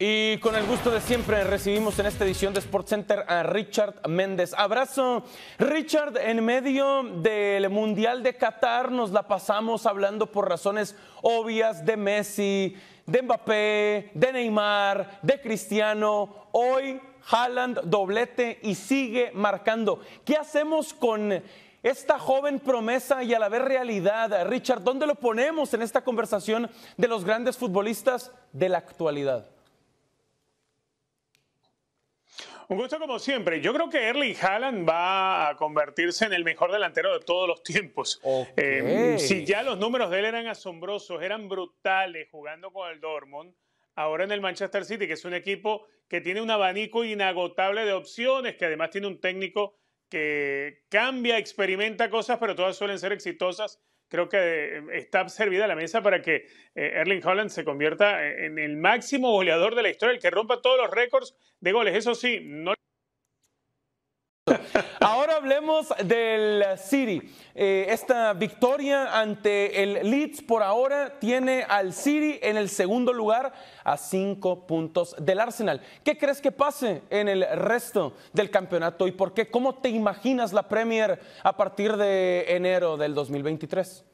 Y con el gusto de siempre recibimos en esta edición de Sports Center a Richard Méndez. Abrazo. Richard, en medio del Mundial de Qatar nos la pasamos hablando por razones obvias de Messi, de Mbappé, de Neymar, de Cristiano. Hoy Haaland doblete y sigue marcando. ¿Qué hacemos con esta joven promesa y a la vez realidad? Richard, ¿dónde lo ponemos en esta conversación de los grandes futbolistas de la actualidad? Un gusto como siempre. Yo creo que Erling Haaland va a convertirse en el mejor delantero de todos los tiempos. Eh, si ya los números de él eran asombrosos, eran brutales jugando con el Dortmund, ahora en el Manchester City, que es un equipo que tiene un abanico inagotable de opciones, que además tiene un técnico que cambia, experimenta cosas, pero todas suelen ser exitosas creo que eh, está servida la mesa para que eh, Erling Holland se convierta eh, en el máximo goleador de la historia, el que rompa todos los récords de goles. Eso sí, no Ahora hablemos del City. Eh, esta victoria ante el Leeds por ahora tiene al City en el segundo lugar a cinco puntos del Arsenal. ¿Qué crees que pase en el resto del campeonato y por qué? ¿Cómo te imaginas la Premier a partir de enero del 2023?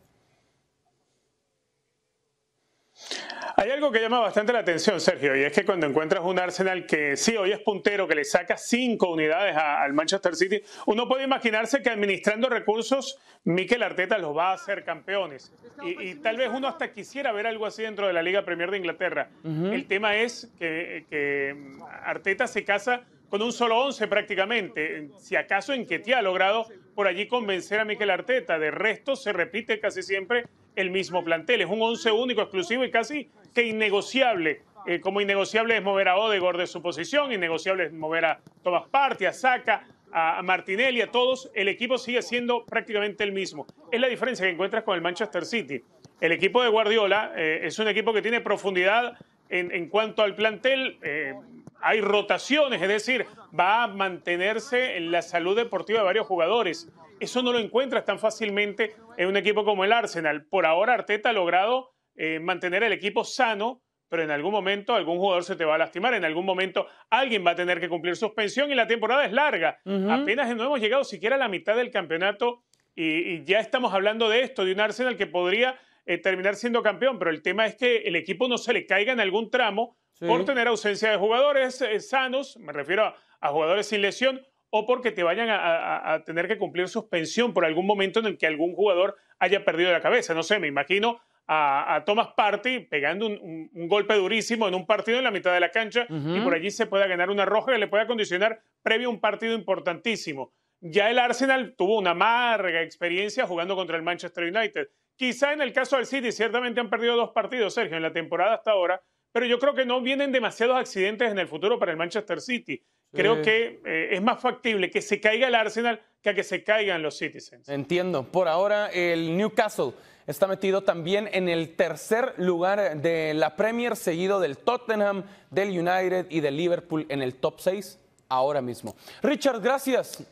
Hay algo que llama bastante la atención, Sergio, y es que cuando encuentras un Arsenal que sí, hoy es puntero, que le saca cinco unidades al Manchester City, uno puede imaginarse que administrando recursos, Mikel Arteta los va a hacer campeones. Y, pues tal vez uno hasta quisiera ver algo así dentro de la Liga Premier de Inglaterra. El tema es que, Arteta se casa con un solo once prácticamente. Si acaso en Ketia ha logrado por allí convencer a Mikel Arteta, de resto se repite casi siempre el mismo plantel. Es un once único, exclusivo y casi que innegociable. Eh, como innegociable es mover a Odegor de su posición, innegociable es mover a Tomás Parti, a Saca, a Martinelli, a todos. El equipo sigue siendo prácticamente el mismo. Es la diferencia que encuentras con el Manchester City. El equipo de Guardiola eh, es un equipo que tiene profundidad en, cuanto al plantel. Eh, hay rotaciones, es decir, va a mantenerse en la salud deportiva de varios jugadores. Eso no lo encuentras tan fácilmente en un equipo como el Arsenal. Por ahora Arteta ha logrado eh, mantener el equipo sano, pero en algún momento algún jugador se te va a lastimar, en algún momento alguien va a tener que cumplir suspensión y la temporada es larga. Apenas no hemos llegado siquiera a la mitad del campeonato y, ya estamos hablando de esto, de un Arsenal que podría eh, terminar siendo campeón, pero el tema es que el equipo no se le caiga en algún tramo por tener ausencia de jugadores eh, sanos, me refiero a jugadores sin lesión o porque te vayan a, tener que cumplir suspensión por algún momento en el que algún jugador haya perdido la cabeza. No sé, me imagino a, Thomas Party pegando un, golpe durísimo en un partido en la mitad de la cancha y por allí se pueda ganar una roja que le pueda condicionar previo a un partido importantísimo. Ya el Arsenal tuvo una amarga experiencia jugando contra el Manchester United. Quizá en el caso del City, ciertamente han perdido dos partidos, Sergio, en la temporada hasta ahora, pero yo creo que no vienen demasiados accidentes en el futuro para el Manchester City creo que eh, es más factible que se caiga el Arsenal que a que se caigan los Citizens. Entiendo. Por ahora, el Newcastle está metido también en el tercer lugar de la Premier, seguido del Tottenham, del United y del Liverpool en el top 6 ahora mismo. Richard, gracias.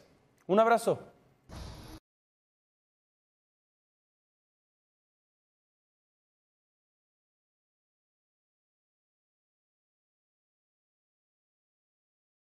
Un abrazo.